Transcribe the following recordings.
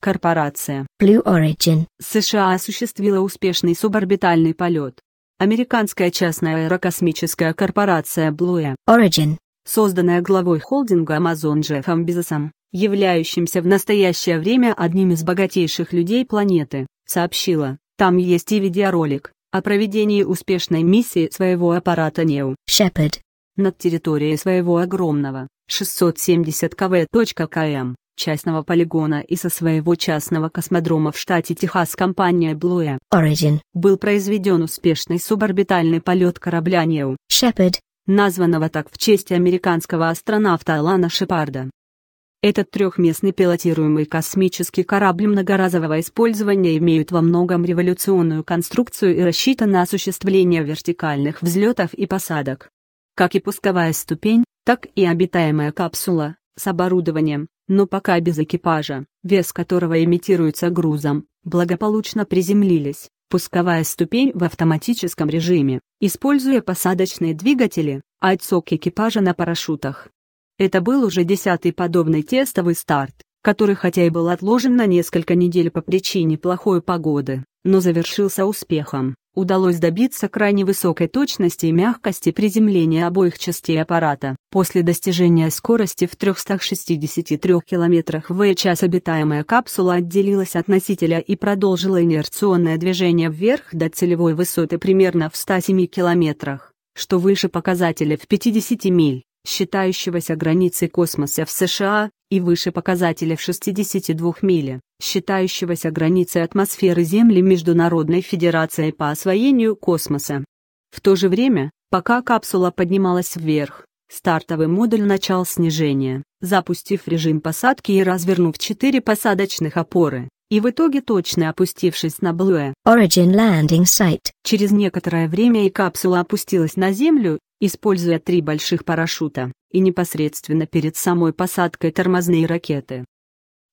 Корпорация Blue Origin США осуществила успешный суборбитальный полет. Американская частная аэрокосмическая корпорация Blue Origin, созданная главой холдинга Amazon Джеффом Безосом, являющимся в настоящее время одним из богатейших людей планеты, сообщила, там есть и видеоролик, о проведении успешной миссии своего аппарата New Shepard над территорией своего огромного 670 кв.км частного полигона и со своего частного космодрома в штате Техас компания Blue Origin был произведен успешный суборбитальный полет корабля New Shepard, названного так в честь американского астронавта Алана Шепарда. Этот трехместный пилотируемый космический корабль многоразового использования имеют во многом революционную конструкцию и рассчитан на осуществление вертикальных взлетов и посадок. Как и пусковая ступень, так и обитаемая капсула, с оборудованием, но пока без экипажа, вес которого имитируется грузом, благополучно приземлились. Пусковая ступень в автоматическом режиме, используя посадочные двигатели, а отсек экипажа на парашютах. Это был уже десятый подобный тестовый старт, который хотя и был отложен на несколько недель по причине плохой погоды, но завершился успехом удалось добиться крайне высокой точности и мягкости приземления обоих частей аппарата. После достижения скорости в 363 км в час обитаемая капсула отделилась от носителя и продолжила инерционное движение вверх до целевой высоты примерно в 107 км, что выше показателя в 50 миль считающегося границей космоса в США, и выше показателя в 62 миле, считающегося границей атмосферы Земли Международной Федерации по освоению космоса. В то же время, пока капсула поднималась вверх, стартовый модуль начал снижение, запустив режим посадки и развернув четыре посадочных опоры, и в итоге точно опустившись на Blue Origin Landing Site. Через некоторое время и капсула опустилась на Землю, используя три больших парашюта и непосредственно перед самой посадкой тормозные ракеты.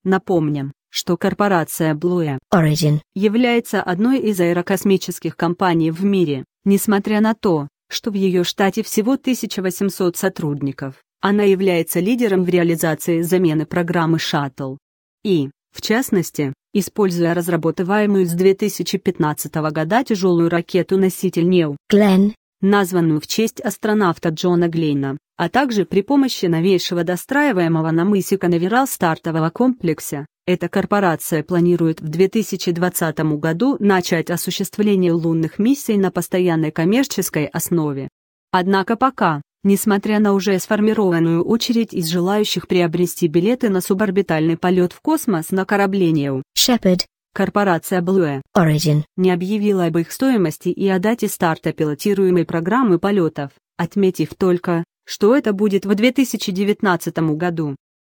Напомним, что корпорация Blue Origin является одной из аэрокосмических компаний в мире, несмотря на то, что в ее штате всего 1800 сотрудников, она является лидером в реализации замены программы «Шаттл». И, в частности, используя разрабатываемую с 2015 года тяжелую ракету-носитель НЕУ Glenn названную в честь астронавта Джона Глейна, а также при помощи новейшего достраиваемого на мысе Канаверал стартового комплекса. Эта корпорация планирует в 2020 году начать осуществление лунных миссий на постоянной коммерческой основе. Однако пока, несмотря на уже сформированную очередь из желающих приобрести билеты на суборбитальный полет в космос на корабле New Shepard, Корпорация Blue Origin не объявила об их стоимости и о дате старта пилотируемой программы полетов, отметив только, что это будет в 2019 году.